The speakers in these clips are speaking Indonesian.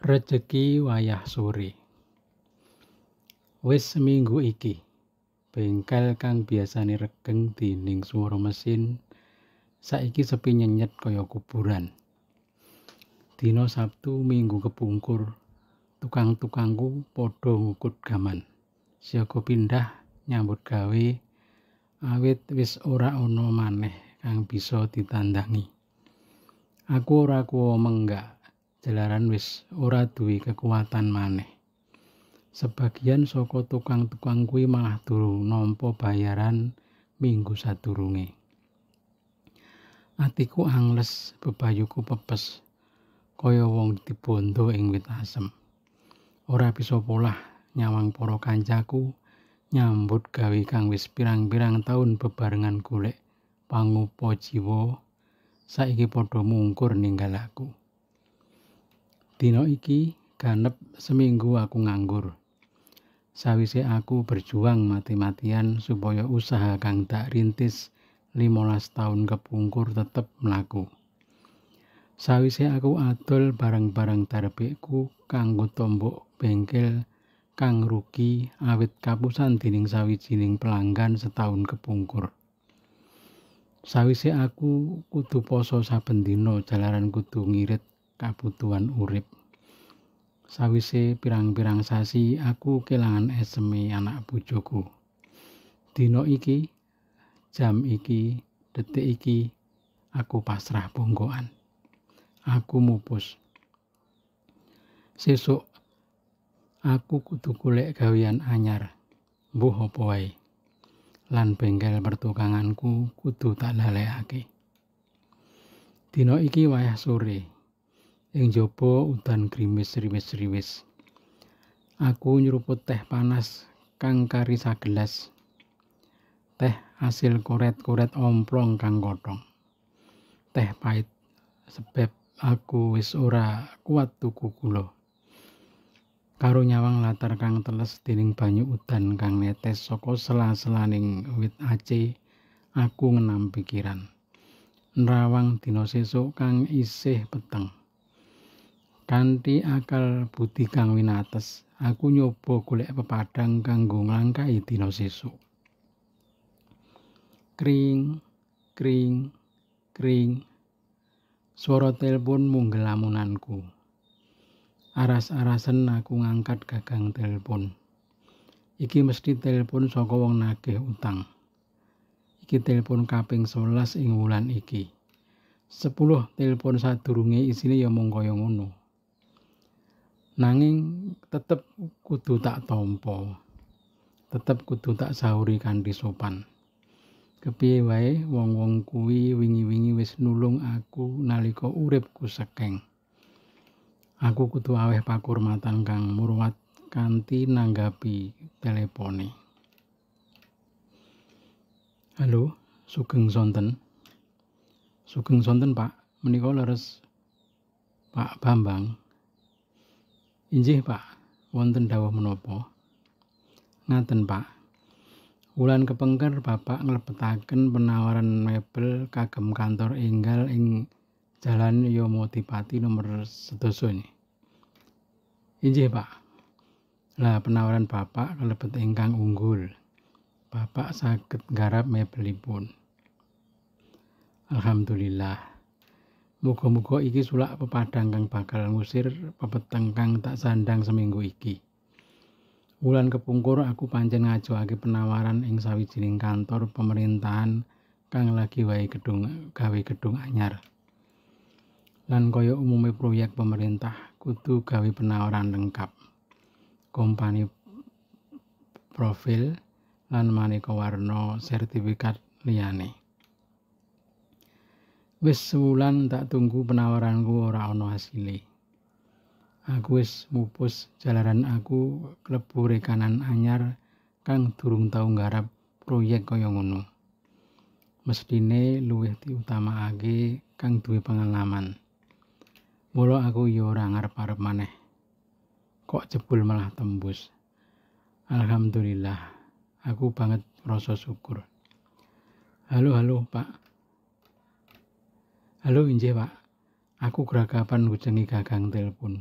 rezeki wayah sore wis seminggu iki bengkel kang biasane regeng dining swara mesin saiki sepi nyenyet kaya kuburan dino sabtu minggu kepungkur tukang-tukangku padha ngukut gaman siaga pindah nyambut gawe awit wis ora ana maneh kang bisa ditandangi aku ora kuwa Jelaran wis ora duwi kekuatan maneh. Sebagian saka tukang-tukang kuwi malah durung nampa bayaran minggu sadurunge. Atiku angles, bebayuku pepes, kaya wong dibondo ing wit asem. Ora bisa polah nyawang para kancaku nyambut gawe kang wis pirang-pirang taun bebarengan golek pangupa jiwa saiki padha mungkur ninggal aku. Dina iki ganep seminggu aku nganggur. Sawise aku berjuang mati-matian supaya usaha kang tak rintis 15 tahun kepungkur tetep mlaku. Sawise aku adol barang-barang tarbikku kanggo tombok bengkel kang rugi awit kapusan dening sawijining pelanggan setahun kepungkur. Sawise aku kudu poso saben dina jalaran kudu ngirit kabutuhan urip. Sawise pirang-pirang sasi aku kelangan eseme anak pujoku Dino iki, jam iki, detik iki aku pasrah bonggoan. Aku mupus. Sesuk aku kutu golek kawian anyar. Mbuh apa Lan bengkel pertukanganku kutu tak lalekake. Dino iki wayah sore. Ing jopo udan grimis-rimis-rimis. Aku nyeruput teh panas kang kari sagelas. Teh hasil koret-koret omplong kang gotong. Teh pahit sebab aku wis ora kuat tuku kulo Karo nyawang latar kang teles dening banyu udan kang netes soko sela-selaning wit ace, aku ngenam pikiran. Nrawang dino sesuk kang isih peteng kanthi akal budi kang winates aku nyoba golek pepadang kanggo nglangkai dina sesuk kring kring kring swara telepon munggel lamunanku aras-arasen aku ngangkat gagang telepon iki mesti telepon saka wong nagih utang iki telepon kaping 11 ing wulan iki 10 telepon sadurunge isine ya mung kaya ngono nanging tetep kudu tak tompo, tetep kudu tak sahuri kanthi sopan kepiye wae wong-wong kuwi wingi-wingi wis nulung aku nalika uripku sekeng aku kudu aweh pakurmatan kang murwat kanthi nanggapi telepone halo sugeng sonten sugeng sonten Pak menika leres Pak Bambang Injih, Pak. Wonten dawah menopo. Ngaten, Pak. Wulan kepengker Bapak nglebetaken penawaran mebel kagem kantor Inggal ing Jalan Yomotipati nomor sedoso ini. Injih, Pak. Lah penawaran Bapak kalebet ingkang unggul. Bapak sakit mebel mebelipun. Alhamdulillah. Muga-muga iki sulak pepadang kang bakal ngusir pepeteng kang tak sandang seminggu iki. Wulan kepungkur aku pancen ngajuake penawaran ing sawijining kantor pemerintahan kang lagi wae gedung gawe gedung anyar. Lan kaya umume proyek pemerintah kudu gawe penawaran lengkap. Kompani profil lan maneka warna sertifikat liyane. Wis sewulan tak tunggu penawaranku ora ono hasili. Aku wis mupus jalaran aku klebu rekanan anyar kang durung tau nggarap proyek kaya ngono. Mestine luwih diutamakake kang duwe pengalaman. Mula aku ya ora ngarep-arep maneh. Kok jebul malah tembus. Alhamdulillah, aku banget rasa syukur. Halo halo, Pak. Halo inje pak, aku geragapan ngujengi gagang telepon.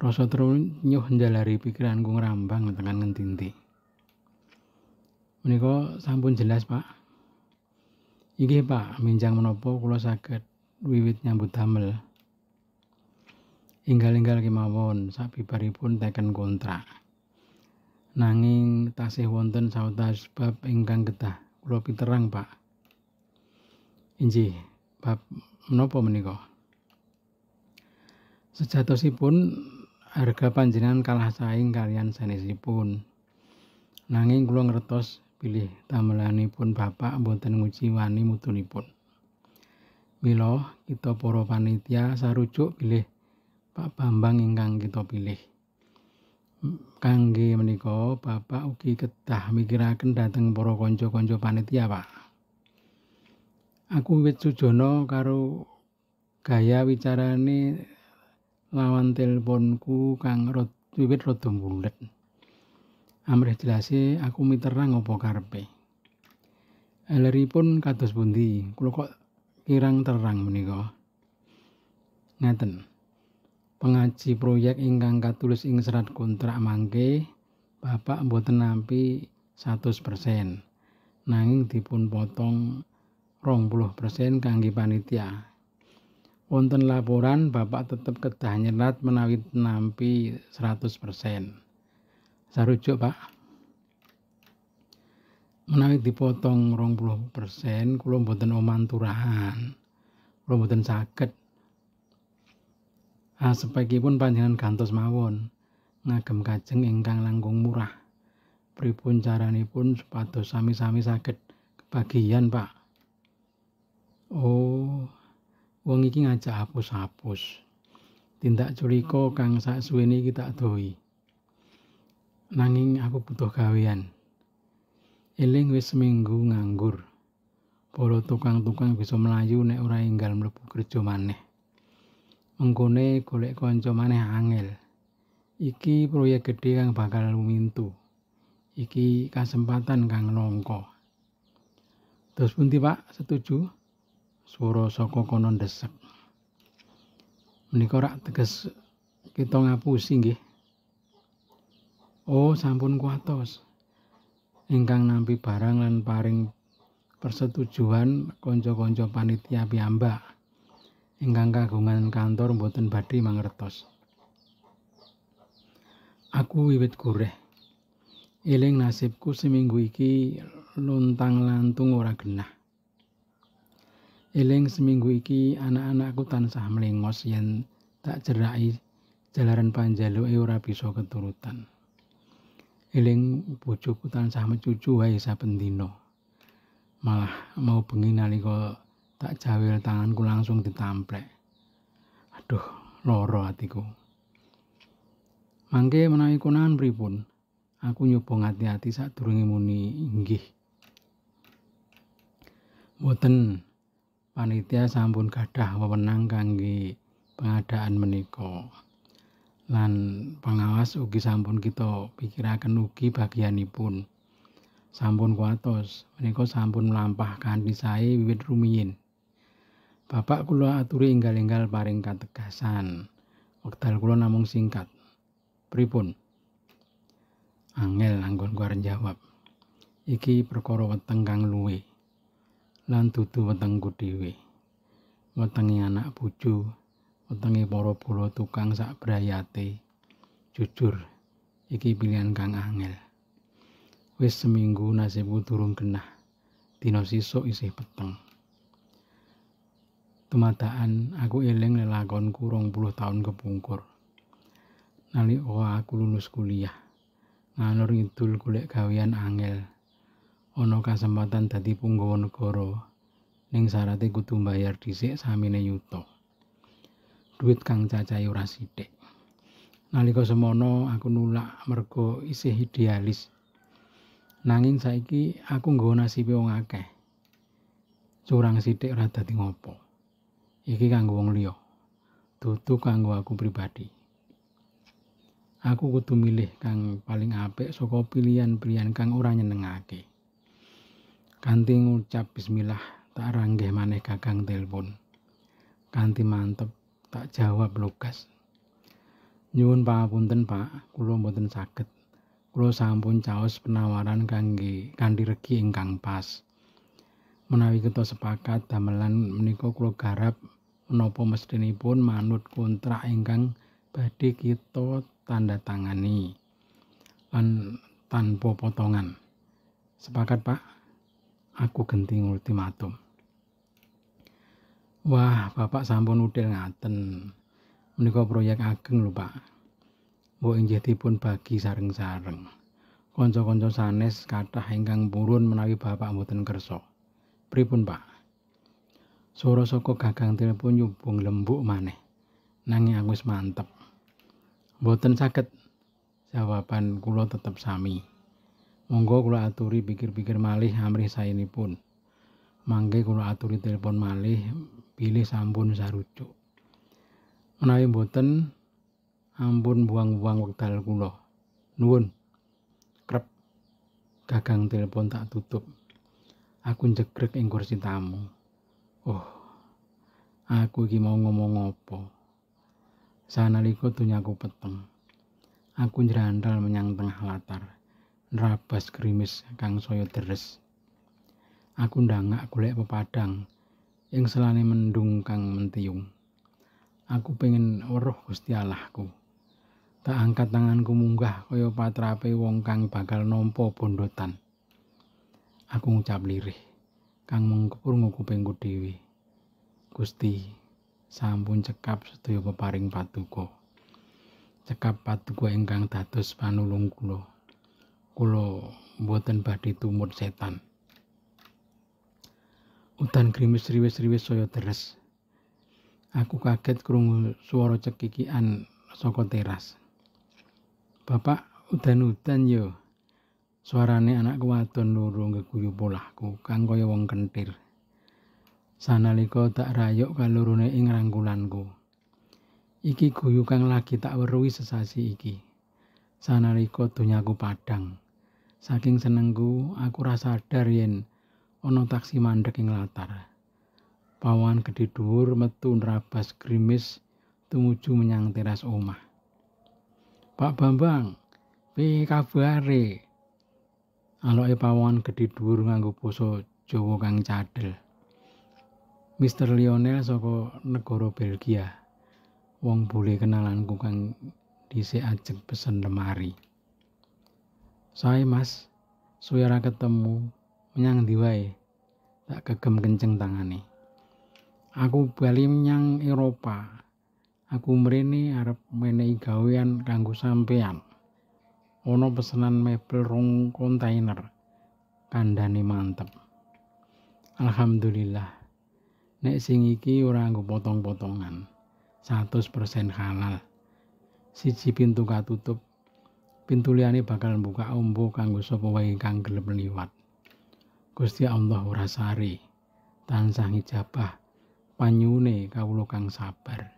Rasa trunyuh njalari pikiranku ngerambang tekan ngendi-endi. Menika sampun jelas pak. Inggih pak, minjang menapa kula saged wiwit nyambut damel. Inggal-inggal kemawon pun teken kontrak. Nanging tasih wonten sawetara sebab ingkang getah. kula piterang, Pak. Injih, bab meniko menika sejatosipun harga panjenengan kalah saing kalian sanesipun nanging kula ngertos pilih tamelanipun bapak boten nguji wani mutunipun Milo kita poro panitia sarujuk pilih Pak Bambang ingkang kita pilih kangge menika bapak ugi kedah mikiraken dateng poro konco-konco panitia Pak aku wit sujono karo gaya wicarane lawan teleponku kang rod wiwit rada mulet amrih jelasé aku miterang opo karepe Eleri pun kados bundi. kula kok kirang terang menika ngaten pengaji proyek ingkang katulis ing serat kontrak mangke Bapak mboten nampi 100% nanging dipun potong persen kangge panitia. Wonten laporan Bapak tetep kedah nyerat menawi nampi 100%. Sarujuk, Pak. Menawi dipotong 20%, kula mboten omanturahan. Kula mboten saged. Asepekipun ah, panjenengan gantos mawon. Ngagem kajeng ingkang langkung murah. Pripun caranipun sepatu sami-sami saged kebagian, Pak. Oh, wong iki ngajak hapus-hapus. Tindak curiko hmm. kang sak suwene iki tak doi. Nanging aku butuh gawean. Eling wis seminggu nganggur. Para tukang-tukang bisa melayu nek ora enggal mlebu kerja maneh. Mengkone golek kanca maneh angel. Iki proyek gedhe kang bakal lumintu. Iki kesempatan kang nongko. Terus pun Pak, setuju? swara saka kono ndesek menika rak teges kita ngapusi nggih oh sampun kuatos ingkang nampi barang lan paring persetujuan konjo-konjo panitia piyambak ingkang kagungan kantor buatan badhe mangertos. Aku wiwit gureh. Eling nasibku seminggu iki luntang lantung ora genah. Eling seminggu iki anak-anakku tansah mlengos yen tak jerai jalaran panjaluke ora bisa keturutan. Eling bojoku tansah mecucu wae saben dina. Malah mau bengi nalika tak jawil tanganku langsung ditamplek. Aduh, loro atiku. Mangke menawi konan pripun? Aku nyoba ngati-ati sadurunge muni inggih. Mboten panitia sampun gadah wewenang kangge pengadaan menika. Lan pengawas ugi sampun kita pikirakan ugi bagianipun. Sampun kuatos, menika sampun mlampah kanthi sae wiwit rumiyin. Bapak kula aturi enggal-enggal paring kategasan. Wekdal kula namung singkat. Pripun? Angel anggon kuaren jawab. Iki perkara weteng kang luwih lan dudu wetengku dhewe wetenge anak bojo wetenge para bala tukang sak brayate jujur iki pilihan kang angel wis seminggu nasibku durung genah dina sesuk isih peteng tumataan aku eling lelakon kurang puluh tahun kepungkur nalika aku lulus kuliah ngalur ngidul golek gawean angel ana kasempatan dadi punggawa negara ning syaraté kudu mbayar dhisik samine yuto. Duit kang cacahe ora sithik. Nalika semono aku nulak mergo isih idealis. Nanging saiki aku nggawa nasibe wong akeh. Curang sithik ora dadi ngopo. Iki kanggo wong liya. Dudu kanggo aku pribadi. Aku kudu milih kang paling apik saka pilihan-pilihan kang ora nyenengake. Kanti ngucap bismillah tak ranggeh maneh kakang telepon. Kanti mantep tak jawab lugas. Nyuwun pangapunten Pak, kula mboten saged. Kula sampun caos penawaran kangge kanthi regi ingkang pas. Menawi kita sepakat damelan menika kula garap menapa mestinipun manut kontrak ingkang badhe kita tanda tangani lan tanpa potongan. Sepakat Pak? aku genting ultimatum. Wah, Bapak sampun udil ngaten. Menika proyek ageng lho, Pak. Mbok inggih dipun bagi sareng-sareng. Kanca-kanca sanes kathah ingkang burun menawi Bapak mboten kersa. Pripun, Pak? Suara saka gagang telepon nyubung lembuk maneh. Nangi aku mantep. Mboten saged. Jawaban kulo tetep sami. Monggo kula aturi pikir-pikir malih amrih saenipun. Mangke kula aturi telepon malih pilih sampun sarujuk. Menawi boten ampun buang-buang wekdal kula. Nuwun. Krep. Gagang telepon tak tutup. Aku njegrek ing kursi tamu. Oh. Aku iki mau ngomong apa? Sanalika dunyaku peteng. Aku njrandal menyang tengah latar nrabas grimis kang saya deres. Aku ndangak golek pepadang yang selane mendung kang mentiung. Aku pengen weruh Gusti Allahku. Tak angkat tanganku munggah kaya patrape wong kang bakal nampa bondotan. Aku ngucap lirih kang mengkepur kupingku dhewe. Gusti, sampun cekap setuju peparing patuku. Cekap patuku ingkang dados panulung kula kulo buatan badhe tumut setan. Udan krimis riwis-riwis saya deres. Aku kaget krungu swara cekikian saka teras. Bapak udan-udan yo. Ya. Suarane anakku wadon loro ngeguyu polahku kang kaya wong kentir. Sanalika tak rayuk kalurune ing rangkulanku. Iki guyu kang lagi tak weruhi sesasi iki. Sanalika donyaku padang. Saking senengku, aku rasa sadar yen taksi mandek ing latar. Pawan gedhe dhuwur metu nrabas grimis tumuju menyang teras omah. Pak Bambang, piye kabare? Aloke pawan gedhe dhuwur nganggo basa Jawa kang cadel. Mr. Lionel saka negara Belgia. Wong boleh kenalanku kang dhisik ajeng pesen lemari. Sae mas, suara ketemu, menyang ndi wae. Tak kegem kenceng tangane. Aku bali menyang Eropa. Aku mrene arep menehi gawean kanggo sampean. Ono pesenan mebel rong kontainer. Kandane mantep. Alhamdulillah. Nek sing iki ora potong-potongan. 100% halal. Siji pintu katutup pintu liyane bakal buka umbu kanggo sapa wae kang gelem liwat. Gusti Allah ora sare, tansah ngijabah panyune kawula kang sabar.